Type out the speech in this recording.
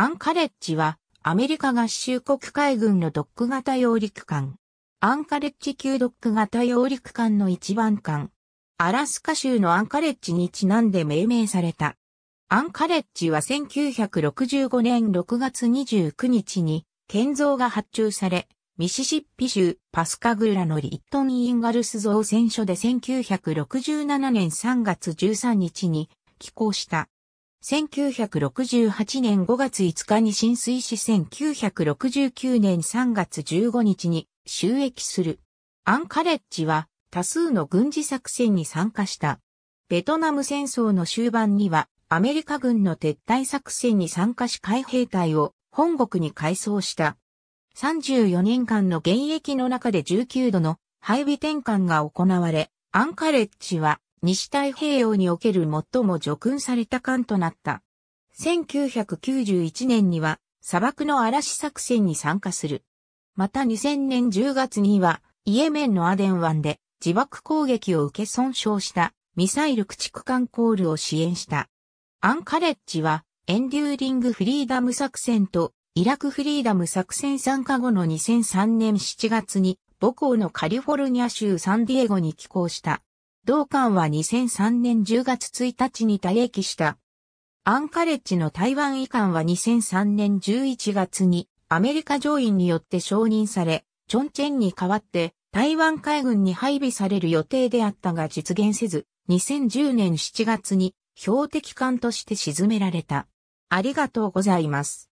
アンカレッジは、アメリカ合衆国海軍のドック型揚陸艦。アンカレッジ級ドック型揚陸艦の一番艦。アラスカ州のアンカレッジにちなんで命名された。アンカレッジは1965年6月29日に建造が発注され、ミシシッピ州パスカグラのリットン・インガルス造船所で1967年3月13日に寄港した。1968年5月5日に浸水し1969年3月15日に収益する。アンカレッジは多数の軍事作戦に参加した。ベトナム戦争の終盤にはアメリカ軍の撤退作戦に参加し海兵隊を本国に改装した。34年間の現役の中で19度の配備転換が行われ、アンカレッジは西太平洋における最も除訓された艦となった。1991年には砂漠の嵐作戦に参加する。また2000年10月にはイエメンのアデン湾で自爆攻撃を受け損傷したミサイル駆逐艦コールを支援した。アンカレッジはエンデューリングフリーダム作戦とイラクフリーダム作戦参加後の2003年7月に母校のカリフォルニア州サンディエゴに寄港した。同館は2003年10月1日に退役した。アンカレッジの台湾移管は2003年11月にアメリカ上院によって承認され、チョンチェンに代わって台湾海軍に配備される予定であったが実現せず、2010年7月に標的艦として沈められた。ありがとうございます。